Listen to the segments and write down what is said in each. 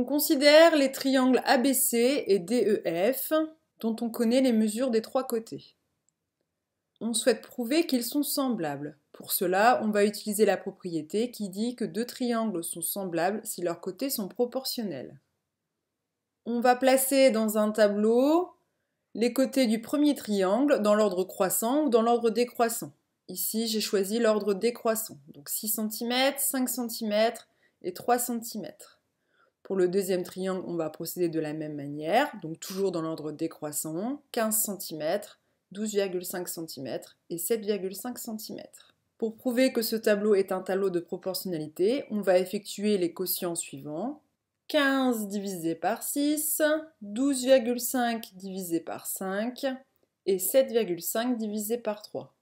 On considère les triangles ABC et DEF, dont on connaît les mesures des trois côtés. On souhaite prouver qu'ils sont semblables. Pour cela, on va utiliser la propriété qui dit que deux triangles sont semblables si leurs côtés sont proportionnels. On va placer dans un tableau les côtés du premier triangle dans l'ordre croissant ou dans l'ordre décroissant. Ici, j'ai choisi l'ordre décroissant, donc 6 cm, 5 cm et 3 cm. Pour le deuxième triangle, on va procéder de la même manière, donc toujours dans l'ordre décroissant, 15 cm, 12,5 cm et 7,5 cm. Pour prouver que ce tableau est un tableau de proportionnalité, on va effectuer les quotients suivants. 15 divisé par 6, 12,5 divisé par 5 et 7,5 divisé par 3.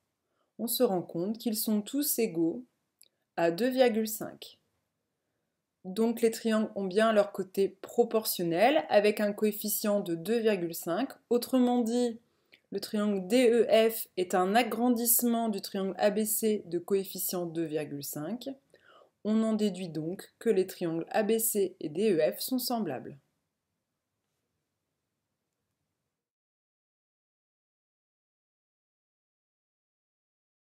On se rend compte qu'ils sont tous égaux à 2,5. Donc les triangles ont bien leur côté proportionnel avec un coefficient de 2,5. Autrement dit, le triangle DEF est un agrandissement du triangle ABC de coefficient 2,5. On en déduit donc que les triangles ABC et DEF sont semblables.